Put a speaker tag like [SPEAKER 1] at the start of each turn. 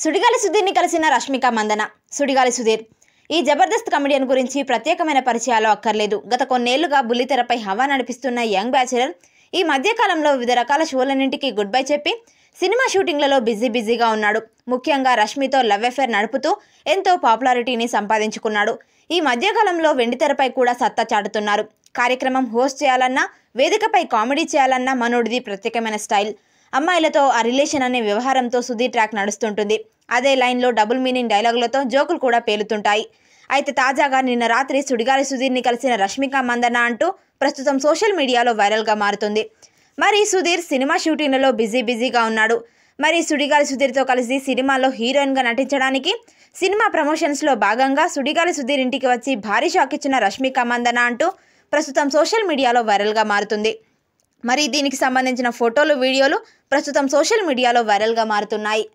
[SPEAKER 1] సుడిగాలి సుధీర్ని కలిసిన రష్మిక మందన సుడిగాలి సుధీర్ ఈ జబర్దస్త్ కమెడియన్ గురించి ప్రత్యేకమైన పరిచయాలు అక్కర్లేదు గత కొన్నేళ్లుగా బుల్లితెరపై హవా నడిపిస్తున్న యంగ్ బ్యాచిలర్ ఈ మధ్యకాలంలో వివిధ రకాల షోలన్నింటికి గుడ్ బై చెప్పి సినిమా షూటింగ్లలో బిజీ బిజీగా ఉన్నాడు ముఖ్యంగా రష్మితో లవ్ అఫేర్ నడుపుతూ ఎంతో పాపులారిటీని సంపాదించుకున్నాడు ఈ మధ్యకాలంలో వెండితెరపై కూడా సత్తా చాటుతున్నారు కార్యక్రమం హోస్ట్ చేయాలన్నా వేదికపై కామెడీ చేయాలన్నా మనోడిది ప్రత్యేకమైన స్టైల్ అమ్మాయిలతో ఆ రిలేషన్ అనే వ్యవహారంతో సుధీర్ ట్రాక్ నడుస్తుంటుంది అదే లైన్లో డబుల్ మీనింగ్ డైలాగులతో జోకులు కూడా పేలుతుంటాయి అయితే తాజాగా నిన్న రాత్రి సుడిగాలి సుధీర్ని కలిసిన రష్మిక మందన అంటూ ప్రస్తుతం సోషల్ మీడియాలో వైరల్గా మారుతుంది మరి సుధీర్ సినిమా షూటింగ్లలో బిజీ బిజీగా ఉన్నాడు మరి సుడిగాలి సుధీర్తో కలిసి సినిమాలో హీరోయిన్గా నటించడానికి సినిమా ప్రమోషన్స్లో భాగంగా సుడిగాలి సుధీర్ ఇంటికి వచ్చి భారీ షాక్ ఇచ్చిన రష్మిక మందన అంటూ ప్రస్తుతం సోషల్ మీడియాలో వైరల్గా మారుతుంది మరి దీనికి సంబంధించిన ఫోటోలు వీడియోలు ప్రస్తుతం సోషల్ మీడియాలో వైరల్గా మారుతున్నాయి